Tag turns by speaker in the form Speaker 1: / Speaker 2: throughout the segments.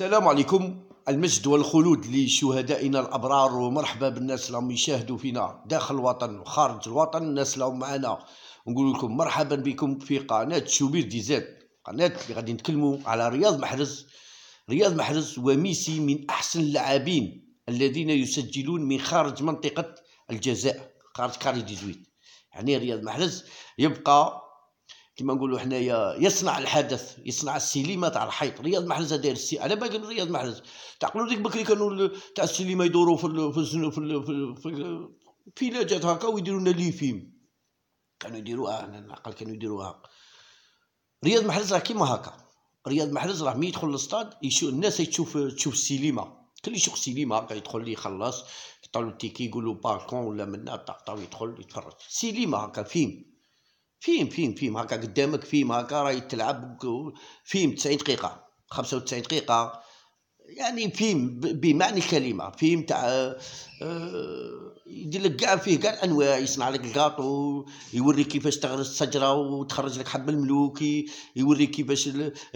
Speaker 1: السلام عليكم المجد والخلود لشهدائنا الأبرار ومرحبا بالناس اللي هم يشاهدوا فينا داخل الوطن وخارج الوطن الناس اللي هم معنا نقول لكم مرحبا بكم في قناة شوبير دي زاد قناة اللي غادي نتكلموا على رياض محرز رياض محرز وميسي من أحسن اللاعبين الذين يسجلون من خارج منطقة الجزاء خارج كاري 18 يعني رياض محرز يبقى كما نقولوا حنايا يصنع الحدث يصنع السينما تاع الحيط رياض محرز داير السي على بالك رياض محرز تعقلوا ديك بكري كانوا تاع السينما يدوروا في ال في ال في ال في, ال في, ال في هكا ويديروا لنا لي فيلم كانوا يديروها انا نعقل كانوا يديروها رياض محرز راه كيما هكا رياض محرز راه مي يدخل للستاد الناس تشوف تشوف السينما كل يشوف سينما هكا يدخل لي يخلص يطلع التيكي يقول له بالكون ولا منا طاطا ويدخل يتفرج سينما هكا فيلم فيم فيم فيم هكا قدامك فيم هكا راهي تلعب فيم 90 دقيقه 95 دقيقه يعني فيلم بمعنى الكلمه فيلم تاع آه، آه، يدير لك كاع فيه كاع الانواع يصنع لك الكاطو يوريك كيفاش تغرس الشجره وتخرج لك حب الملوكي يوريك كيفاش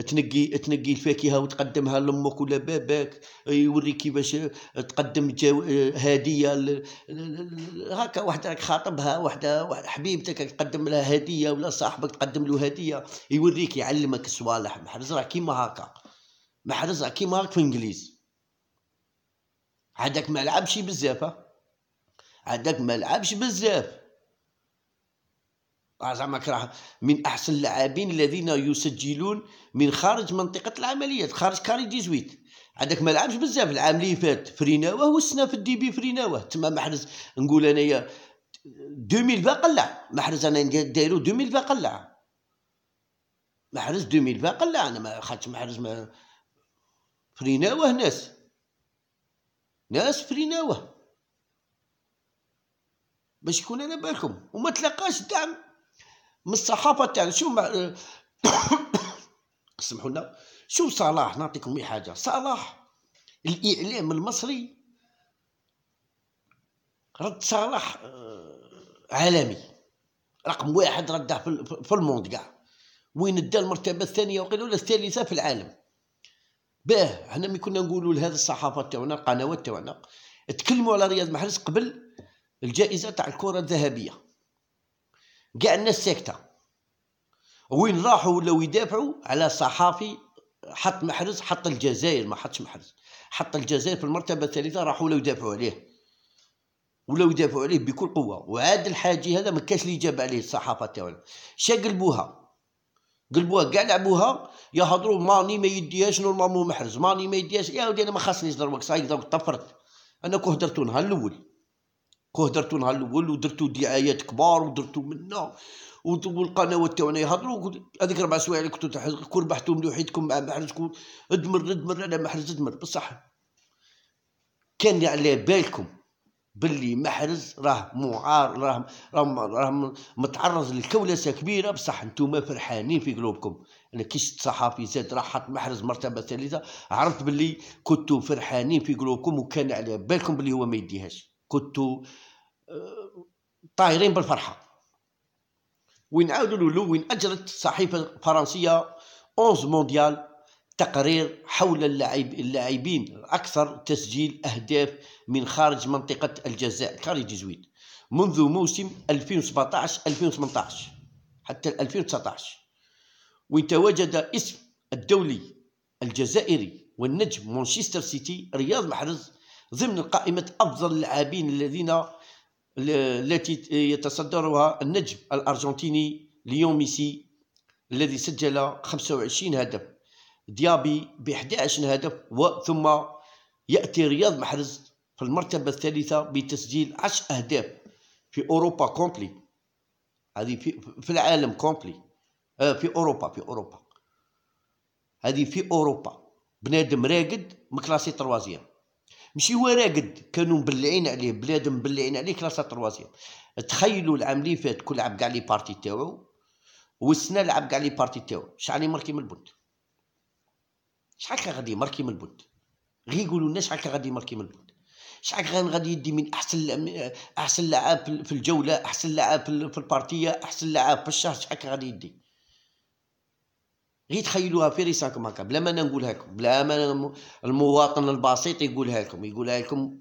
Speaker 1: تنقي تنقي الفاكهه وتقدمها لامك ولا باباك يوريك كيفاش تقدم جو هديه هكا واحد راك خاطبها واحده حبيبتك تقدم لها هديه ولا صاحبك تقدم له هديه يوريك يعلمك الصوالح محرز راه كيما هكا ما حدا كي مارك في انجليز عندك ما لعبش بزاف عندك ما لعبش بزاف آه، زعما كراه من احسن اللاعبين الذين يسجلون من خارج منطقه العمليات خارج كاري 18 عندك ما لعبش بزاف العام اللي فات فريناوه والسنه في الديبي بي فريناوه تما محرز نقول انايا 2000 باقي لا محرز انا دايرو 2000 باقي لا محرز 2000 باقي لا انا ما خاطش محرز ما فريناوه ناس ناس فريناوه باش يكون على بالكم وما تلقاش دعم من الصحافه تاعنا شو مع... اسمحوا لنا شو صلاح نعطيكم اي حاجه صلاح الاعلام المصري رد صلاح آه، عالمي رقم واحد رده في الموند كاع وين ادى المرتبه الثانيه وقيل ولا الثالثه في العالم باه حنا ملي كنا نقولوا لهذا الصحافه تاعنا القنوات تاعنا تكلموا على رياض محرز قبل الجائزه تاع الكره الذهبيه كاع الناس ساكته وين راحوا ولاو يدافعوا على صحافي حط محرز حط الجزائر ما حطش محرز حط الجزائر في المرتبه الثالثه راحوا ولاو يدافعوا عليه ولاو يدافعوا عليه بكل قوه وعاد الحاجي هذا ما كاش اللي جاب عليه الصحافه تاعنا شقلبوها قلبوها كاع لعبوها يهضروا ماني ما يديهاش نورمالمون محرز ماني ما يديهاش يا ودي انا ما خاصنيش دروك صايي دروك طفرت انا كو هدرتو نهار الاول كو هدرتو نهار الاول ودرتو دعايات كبار ودرتو منا والقنوات تاعنا يهضروا هذيك ربع سوايع اللي كنتو كون ربحتو ملوحيتكم مع محرزكم ادمر ادمر انا محرز ادمر بصح كان على بالكم باللي محرز راه معار راه راه راه متعرض لكولسه كبيره بصح نتوما فرحانين في قلوبكم انا كي شفت صحافي زاد راح حط محرز مرتبه ثالثه عرفت باللي كنتو فرحانين في قلوبكم وكان على بالكم باللي هو ما يديهاش كنتو آه، طايرين بالفرحه وين عاودوا له وين اجرت صحيفه فرنسيه 11 مونديال تقرير حول اللاعب اللاعبين الأكثر تسجيل أهداف من خارج منطقة الجزاء خارج 18 منذ موسم 2017 2018 حتى 2019 وين تواجد اسم الدولي الجزائري والنجم مانشستر سيتي رياض محرز ضمن قائمة أفضل اللاعبين الذين التي يتصدرها النجم الأرجنتيني ليون ميسي الذي سجل 25 هدف ديابي ب 11 هدف ثم ياتي رياض محرز في المرتبه الثالثه بتسجيل 10 اهداف في اوروبا كومبلي هذه في, في العالم كومبلي آه، في اوروبا في اوروبا هذه في اوروبا بنادم راقد مكلاسي تروازيام ماشي هو راقد كانوا مبلعين عليه بنادم مبلعين عليه كلاسا تروازيام تخيلوا العام اللي فات كل لعب كاع لي بارتي تاعو والسنه لعب كاع لي بارتي تاعو شحال يمركي من البنت شحال كان غادي يماركي من البود غير يقولوا لنا شحال كان غادي يماركي من البود شحال كان غادي يدي من احسن احسن لعاب في الجوله احسن لعاب في البارتيه احسن لعاب في الشهر شحال كان غادي يدي غير تخيلوها في ريساكم هكا بلا ما انا نقولها لكم بلا ما المواطن البسيط يقولها لكم يقولها لكم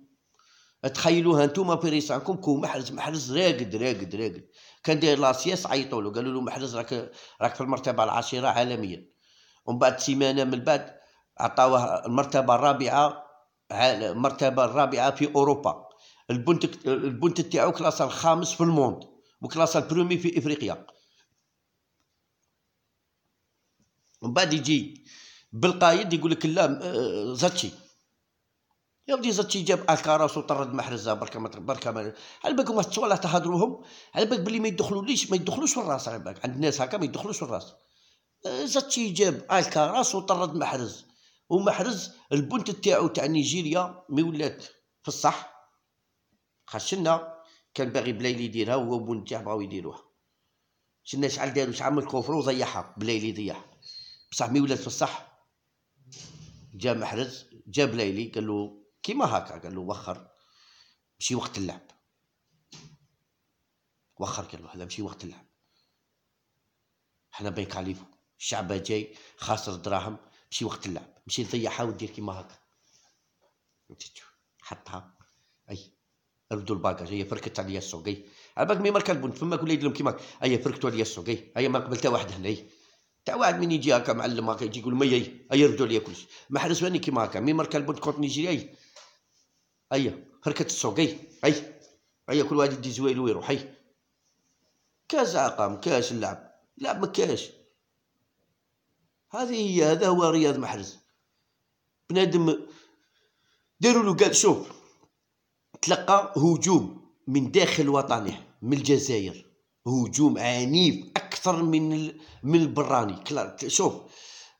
Speaker 1: تخيلوها نتوما في ريساكم كون محرز محرز راقد راقد راقد كان داير لاسياس عيطوا له قالوا له محرز راك راك في المرتبه العاشره عالميا ومن بعد سيمانه من بعد عطاوه المرتبه الرابعه المرتبه الرابعه في اوروبا البنت البنت تاعو كلاس الخامس في الموند وكلاس البرومي في افريقيا ومن بعد يجي بالقايد يقول لك لا آه، زاتشي يا ودي زاتشي جاب أكاراس وطرد محرزه بركه ما بركه ما على بالك هما تهضروهم على بالك بلي ما يدخلوليش ما يدخلوش في الراس على بالك عند الناس هكا ما يدخلوش في الراس آه، زاتشي جاب الكاراس وطرد محرز ومحرز البنت تاعو تاع نيجيريا مي ولات في الصح خشنا كان باغي بلايلي يديرها هو وبنت تاعو بغاو يديروها شنا شحال دارو شحال من كوفرو وضيعها بلايلي ضيعها بصح مي ولات في الصح جا محرز جا بلايلي قال له كيما هكا قال له وخر مشي وقت اللعب وخر قال له هذا مشي وقت اللعب حنا بين كاليفو الشعب جاي خاسر دراهم مشي وقت اللعب مشي نطيحها ودير كيما هكا حطها اي ردوا الباكاج هي فركت عليا السوق اي على بالك مي مالك البنت فما كل يدلهم كيما هي فركتوا عليا السوق اي هي ما قبلتها واحد هنا تاع واحد من يجي هكا معلم هكا يجي يقول مي اي هي ردوا عليا كلشي ما حرسوني كيما هكا مي مالك البنت كونت نيجيري اي فركت السوق اي اي هيا كل واحد يدي زويل ويروح اي كاس عقام كاس اللعب لعب ما كاش هذه هي هذا هو رياض محرز بنادم داروا له قال شوف تلقى هجوم من داخل وطنه من الجزائر هجوم عنيف اكثر من من البراني شوف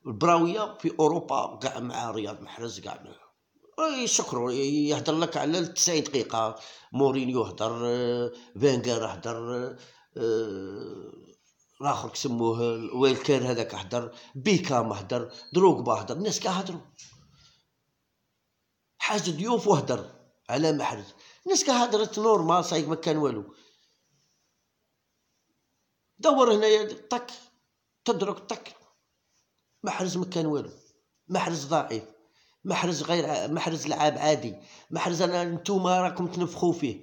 Speaker 1: البراويه في اوروبا كاع مع رياض محرز كاع يشكروا يهضر لك على 90 دقيقه مورينيو هضر فانغار هضر الاخر آه، كسموه ويلكان هذاك هضر بيكام هضر دروغبا هضر الناس كاع هضروا حاج ضيوف وهدر على محرز الناس كهدرت نورمال صايك ما كان والو دور هنايا طك تدرك طك محرز ما كان والو محرز ضعيف محرز غير محرز لعاب عادي محرز انا نتوما راكم تنفخوا فيه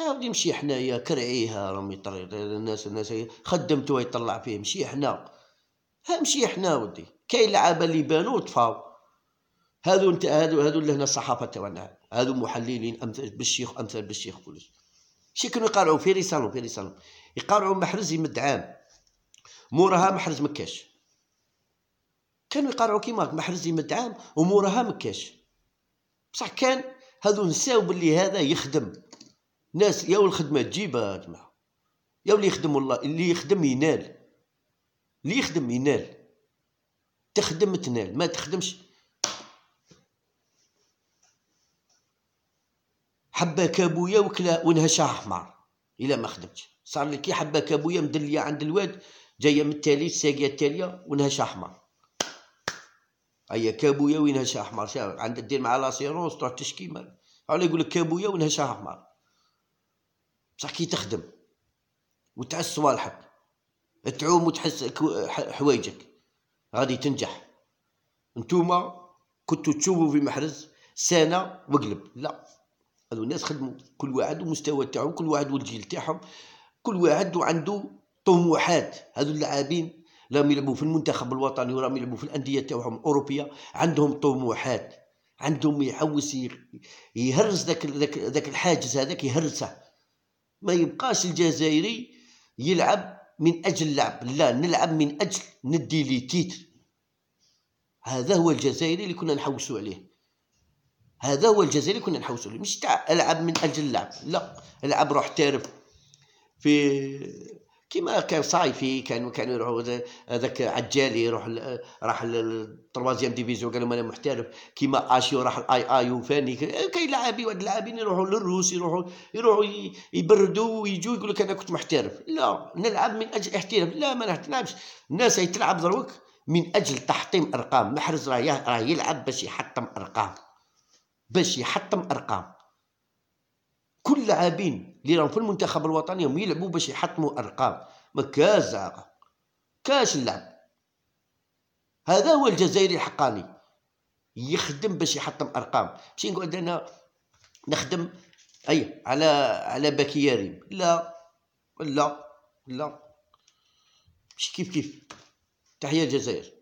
Speaker 1: يا ودي مشي حنايا كرعيها راهم يطري الناس الناس خدمتو يطلع فيه مشي حنا ها مشي حنا ودي كاين لعابه اللي بانو وطفاو هذو انت هذو هذو اللي هنا الصحافه تاعنا هذو محللين امثل بالشيخ امثل بالشيخ كلش شي كانوا يقارعوا في رسالهم في رسالهم يقارعوا محرز يمد عام موراها محرز مكاش كانوا يقارعوا كيما محرز يمد عام وموراها مكاش بصح كان هذو نساو باللي هذا يخدم ناس يا الخدمه تجيبها يا جماعه يا اللي يخدم والله اللي يخدم ينال اللي يخدم ينال تخدم تنال ما تخدمش حبه كابويا وكلا ونهشا حمار الا ما خدمتش صار لك كي حبه كابويا مدليه عند الواد جايه من التالي ساقيه التاليه ونهشا حمار هيا كابويا ونهشا حمار شاف عندك مع لاسيرونس تروح تشكي مال على يقول لك كابويا ونهشا حمار بصح كي تخدم وتعس صوالحك تعوم وتحس حوايجك غادي تنجح نتوما كنتو تشوفوا في محرز سنه وقلب لا هذو الناس خدموا كل واحد ومستوى تاعهم كل واحد والجيل تاعهم كل واحد وعنده طموحات هذو اللاعبين راهم يلعبوا في المنتخب الوطني وراهم يلعبوا في الانديه تاعهم الاوروبيه عندهم طموحات عندهم يحوس يهرس ذاك ذاك الحاجز هذاك يهرسه ما يبقاش الجزائري يلعب من اجل اللعب لا نلعب من اجل ندي لي تيتر هذا هو الجزائري اللي كنا نحوسوا عليه هذا هو الجزائري كنا نحوسوا له مش تاع العب من اجل اللعب لا العب روح تارب في كيما كان صايفي كان كانوا يروحوا هذاك عجالي يروح راح للتروازيام ديفيزيون لهم انا محترف كيما اشيو راح الاي اي وفاني كاين لاعبين واحد اللاعبين يروحوا للروس يروحوا يروحوا يبردوا ويجوا يقول لك انا كنت محترف لا نلعب من اجل احتراف لا ما نلعبش الناس هي تلعب دروك من اجل تحطيم ارقام محرز راه يلعب باش يحطم ارقام باش يحطم ارقام كل لاعبين اللي راهم في المنتخب الوطني هم يلعبوا باش يحطموا ارقام ما كاش زعقه كاش اللعب هذا هو الجزائري الحقاني يخدم باش يحطم ارقام ماشي نقعد انا نخدم اي على على بكياري لا لا لا مش كيف كيف تحيه الجزائر